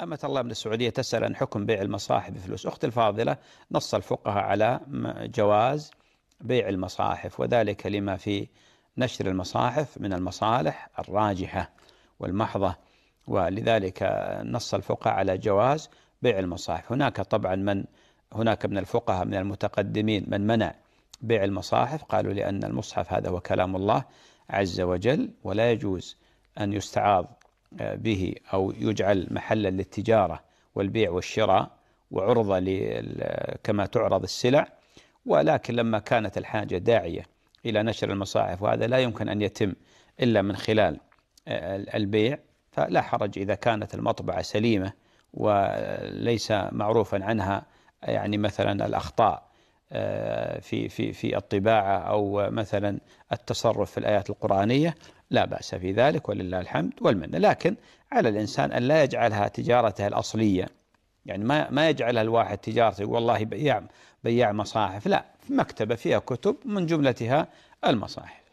أما الله من السعودية تسأل عن حكم بيع المصاحف بفلوس أختي الفاضلة نص الفقهاء على جواز بيع المصاحف وذلك لما في نشر المصاحف من المصالح الراجحة والمحضة ولذلك نص الفقهاء على جواز بيع المصاحف هناك طبعا من هناك من الفقهاء من المتقدمين من منع بيع المصاحف قالوا لأن المصحف هذا هو كلام الله عز وجل ولا يجوز أن يستعاض به أو يجعل محلا للتجارة والبيع والشراء وعرضة كما تعرض السلع ولكن لما كانت الحاجة داعية إلى نشر المصاحف وهذا لا يمكن أن يتم إلا من خلال آه، البيع فلا حرج إذا كانت المطبعة سليمة وليس معروفا عنها يعني مثلا الأخطاء آه، في في في الطباعه او مثلا التصرف في الايات القرانيه لا باس في ذلك ولله الحمد والمنه، لكن على الانسان ان لا يجعلها تجارته الاصليه يعني ما ما يجعلها الواحد تجارته والله بياع بياع مصاحف، لا مكتبه فيها كتب من جملتها المصاحف.